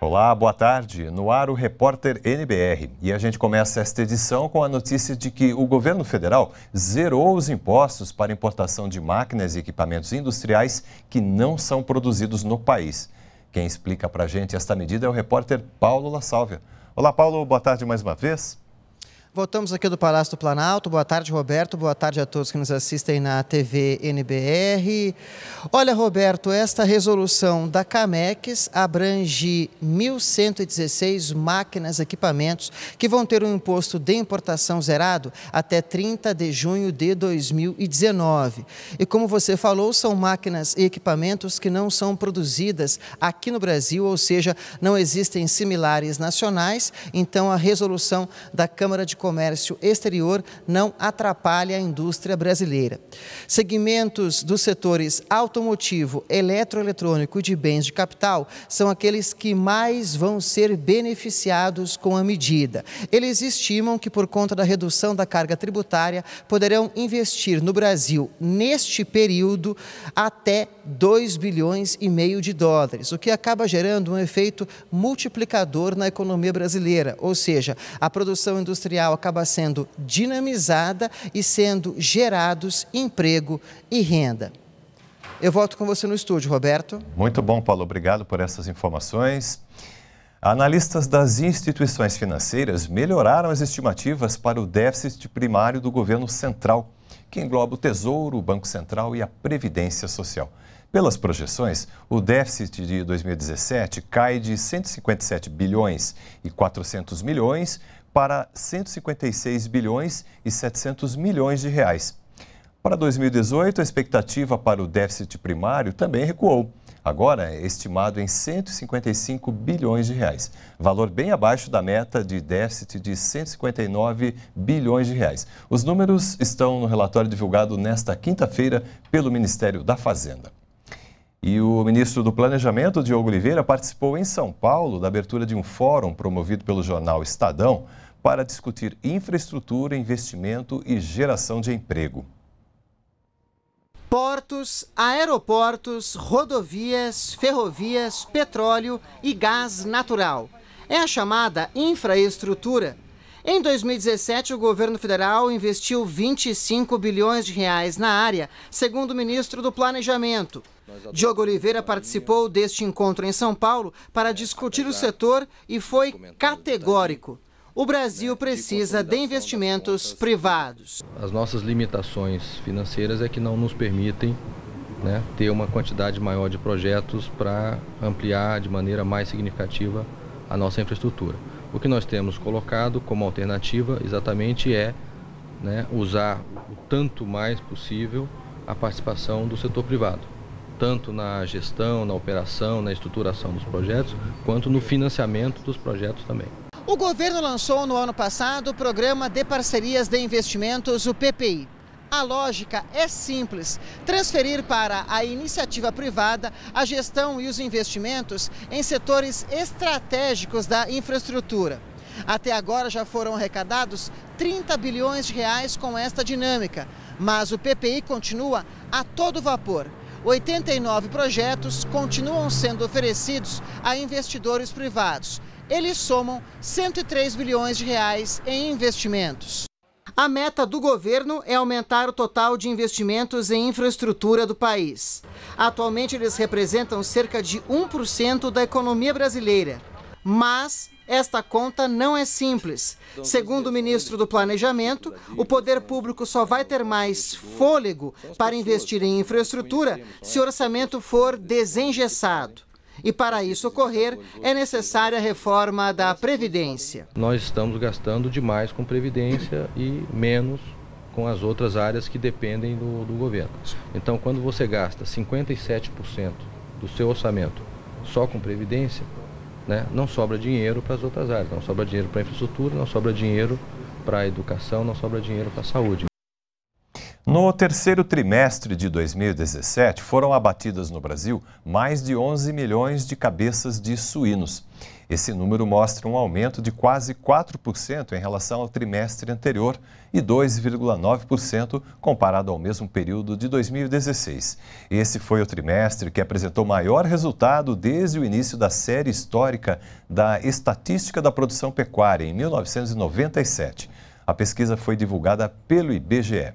Olá, boa tarde. No ar o repórter NBR. E a gente começa esta edição com a notícia de que o governo federal zerou os impostos para importação de máquinas e equipamentos industriais que não são produzidos no país. Quem explica para a gente esta medida é o repórter Paulo La Sálvia. Olá, Paulo, boa tarde mais uma vez. Voltamos aqui do Palácio do Planalto. Boa tarde, Roberto. Boa tarde a todos que nos assistem na TV NBR. Olha, Roberto, esta resolução da CAMEX abrange 1.116 máquinas, e equipamentos que vão ter um imposto de importação zerado até 30 de junho de 2019. E como você falou, são máquinas e equipamentos que não são produzidas aqui no Brasil, ou seja, não existem similares nacionais. Então, a resolução da Câmara de Comércio comércio exterior não atrapalhe a indústria brasileira. Segmentos dos setores automotivo, eletroeletrônico e de bens de capital são aqueles que mais vão ser beneficiados com a medida. Eles estimam que, por conta da redução da carga tributária, poderão investir no Brasil, neste período, até 2 bilhões e meio de dólares, o que acaba gerando um efeito multiplicador na economia brasileira, ou seja, a produção industrial acaba sendo dinamizada e sendo gerados emprego e renda. Eu volto com você no estúdio, Roberto. Muito bom, Paulo. Obrigado por essas informações. Analistas das instituições financeiras melhoraram as estimativas para o déficit primário do governo central, que engloba o Tesouro, o Banco Central e a Previdência Social. Pelas projeções, o déficit de 2017 cai de 157 bilhões e 400 milhões para 156 bilhões e 700 milhões de reais. Para 2018, a expectativa para o déficit primário também recuou. Agora é estimado em 155 bilhões de reais, valor bem abaixo da meta de déficit de 159 bilhões de reais. Os números estão no relatório divulgado nesta quinta-feira pelo Ministério da Fazenda. E o ministro do Planejamento, Diogo Oliveira, participou em São Paulo da abertura de um fórum promovido pelo jornal Estadão para discutir infraestrutura, investimento e geração de emprego. Portos, aeroportos, rodovias, ferrovias, petróleo e gás natural. É a chamada infraestrutura. Em 2017, o governo federal investiu 25 bilhões de reais na área, segundo o ministro do Planejamento. Diogo Oliveira participou deste encontro em São Paulo para discutir o setor e foi categórico o Brasil né, precisa de investimentos privados. As nossas limitações financeiras é que não nos permitem né, ter uma quantidade maior de projetos para ampliar de maneira mais significativa a nossa infraestrutura. O que nós temos colocado como alternativa exatamente é né, usar o tanto mais possível a participação do setor privado, tanto na gestão, na operação, na estruturação dos projetos, quanto no financiamento dos projetos também. O governo lançou no ano passado o Programa de Parcerias de Investimentos, o PPI. A lógica é simples: transferir para a iniciativa privada a gestão e os investimentos em setores estratégicos da infraestrutura. Até agora já foram arrecadados 30 bilhões de reais com esta dinâmica, mas o PPI continua a todo vapor. 89 projetos continuam sendo oferecidos a investidores privados. Eles somam 103 bilhões de reais em investimentos. A meta do governo é aumentar o total de investimentos em infraestrutura do país. Atualmente, eles representam cerca de 1% da economia brasileira. Mas esta conta não é simples. Segundo o ministro do Planejamento, o poder público só vai ter mais fôlego para investir em infraestrutura se o orçamento for desengessado. E para isso ocorrer, é necessária a reforma da Previdência. Nós estamos gastando demais com Previdência e menos com as outras áreas que dependem do, do governo. Então, quando você gasta 57% do seu orçamento só com Previdência, né, não sobra dinheiro para as outras áreas, não sobra dinheiro para a infraestrutura, não sobra dinheiro para a educação, não sobra dinheiro para a saúde. No terceiro trimestre de 2017, foram abatidas no Brasil mais de 11 milhões de cabeças de suínos. Esse número mostra um aumento de quase 4% em relação ao trimestre anterior e 2,9% comparado ao mesmo período de 2016. Esse foi o trimestre que apresentou maior resultado desde o início da série histórica da Estatística da Produção Pecuária, em 1997. A pesquisa foi divulgada pelo IBGE.